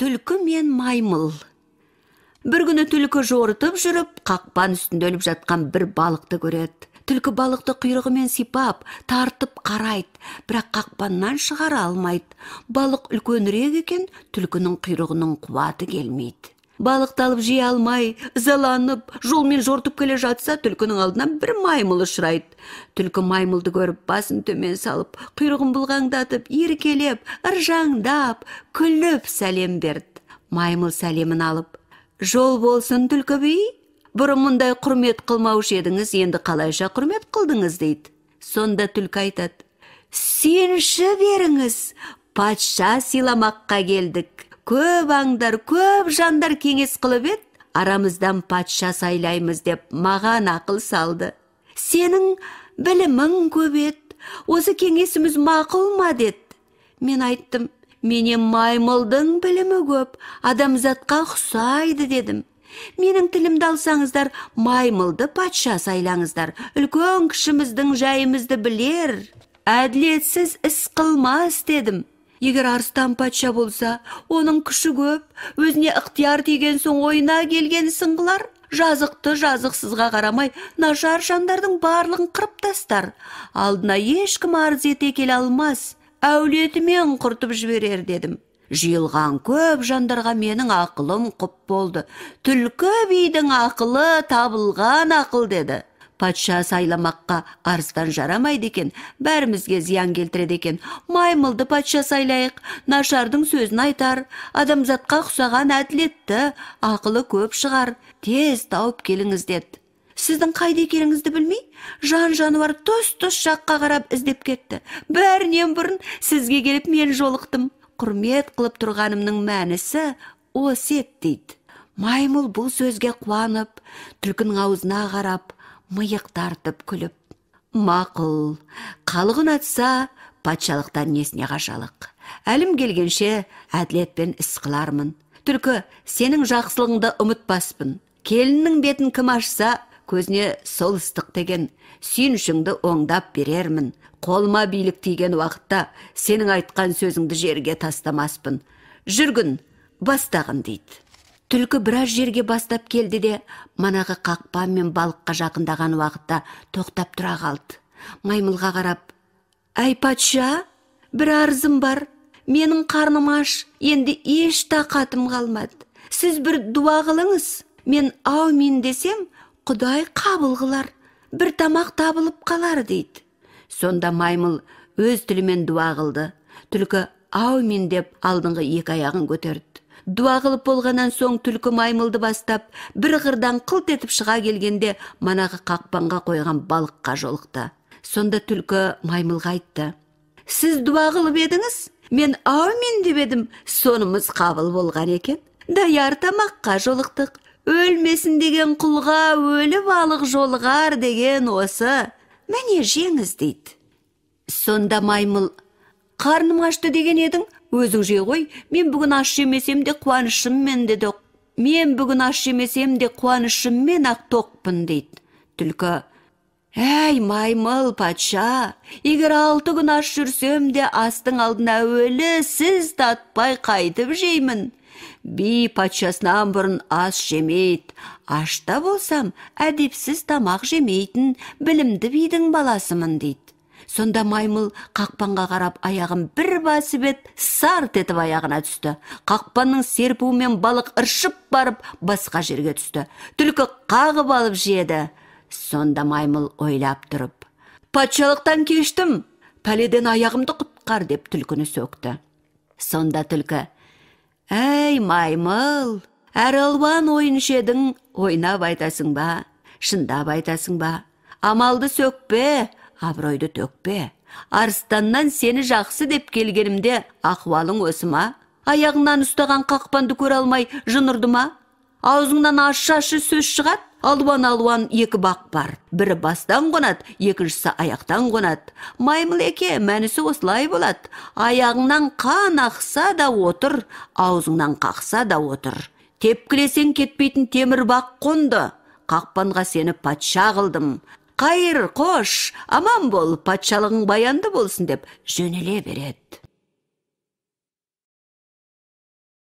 түлкі мен маймыл бір күні түлкі жорытып жүріп қақпан үстінде өліп жатқан бір балықты көреді түлкі балықты құйрығымен сипап тартып қарайды бірақ қақпаннан шығара алмайды балық үлкенірек екен түлкінің құйрығының қуаты келмейді Балықталып алып жей алмай ызаланып жолмен жортып келе жатса түлкінің алдынан бір маймыл ұшырайды түлкі маймылды көріп басын төмен салып құйрығын бұлғаңдатып еркелеп ыржаңдап күліп сәлем берді маймыл сәлемін алып жол болсын түлкі би бұрын мұндай құрмет қылмаушы едіңіз енді қалайша құрмет қылдыңыз дейді сонда түлкі айтады сенші беріңіз патша сыйламаққа келдік көп аңдар көп жандар кеңес қылып ет, арамыздан патша сайлаймыз деп маған ақыл салды сенің білімің көп еді осы кеңесіміз мақұл ма деді мен айттым менен маймылдың білімі көп адамзатқа ұқсайды дедім менің тілімді алсаңыздар маймылды патша сайлаңыздар үлкен кішіміздің жайымызды білер әділетсіз іс қылмас дедім егер арыстан патша болса оның күші көп өзіне ықтияр деген соң ойына келген ісін жазықты жазықсызға қарамай нашар жандардың барлығын қырып тастар алдына ешкім арыз ете келе алмас әулетімен құртып жіберер дедім жиылған көп жандарға менің ақылым құп болды түлкі бидің ақылы табылған ақыл деді патша сайламаққа арыстан жарамайды екен бәрімізге зиян келтіреді екен маймылды патша сайлайық нашардың сөзін айтар адамзатқа құсаған әділетті ақылы көп шығар тез тауып келіңіз деді сіздің қайда екеніңізді білмей жан жануар тұс тұс жаққа қарап іздеп кетті бәрінен бұрын сізге келіп мен жолықтым құрмет қылып тұрғанымның мәнісі осы еді дейді маймыл бұл сөзге қуанып түлкінің аузына қарап мыйық тартып күліп мақұл қалғын атса патшалықтан несіне қашалық әлім келгенше әділетпен іс қылармын түлкі сенің жақсылығыңды ұмытпаспын келіннің бетін кім ашса көзіне сол ыстық деген сүйінішіңді оңдап берермін қолыма билік тиген уақытта сенің айтқан сөзіңді жерге тастамаспын жүргін бастағын дейді түлкі біраз жерге бастап келді де манағы қақпа мен балыққа жақындаған уақытта тоқтап тұра қалды маймылға қарап әй патша бір арызым бар менің қарным аш енді еш тақатым қалмады сіз бір дуа қылыңыз мен аумин десем құдай қабыл қылар бір тамақ табылып қалар дейді сонда маймыл өз тілімен дуа қылды түлкі мен деп алдыңғы екі аяғын көтерді дуа қылып болғаннан соң түлкі маймылды бастап бір қырдан қылт етіп шыға келгенде манағы қақпанға қойған балыққа жолықты сонда түлкі маймылға айтты сіз дуа қылып едіңіз мен аумин деп едім сонымыз қабыл болған екен даяр тамаққа жолықтық өлмесін деген құлға өлі балық жолығар деген осы міне жеңіз дейді сонда маймыл қарным ашты деген едің өзің же ғой мен бүгін аш жемесем де қуанышыммен деді мен бүгін аш жемесем де қуанышыммен ақ тоқпын дейді түлкі әй маймыл патша егер алты күн аш жүрсем де астың алдына әуелі сіз татпай қайтып жеймін би патшасынан бұрын ас жемейді ашта болсам әдепсіз тамақ жемейтін білімді бидің баласымын дейді сонда маймыл қақпанға қарап аяғын бір басып еді сарт етіп аяғына түсті қақпанның серпуімен балық ыршып барып басқа жерге түсті түлкі қағып алып жеді сонда маймыл ойлап тұрып патшалықтан кештім пәледен аяғымды құтқар деп түлкіні сөкті сонда түлкі әй маймыл әр алуан ойын ойнап айтасың ба шындап айтасың ба амалды сөкпе абыройды төкпе арыстаннан сені жақсы деп келгенімде ақвалың осы ма аяғыңнан ұстаған қақпанды көре алмай жынырды ма аузыңнан аш ащы сөз шығады алуан алуан екі бақ бар бірі бастан қонады екіншісі аяқтан қонады еке, мәнісі осылай болады аяғыңнан қан ақса да отыр аузыңнан қақса да отыр тепкілесең кетпейтін темір бақ қонды қақпанға сені патша қылдым қайыр қош аман бол патшалығың баянды болсын деп жөнеле береді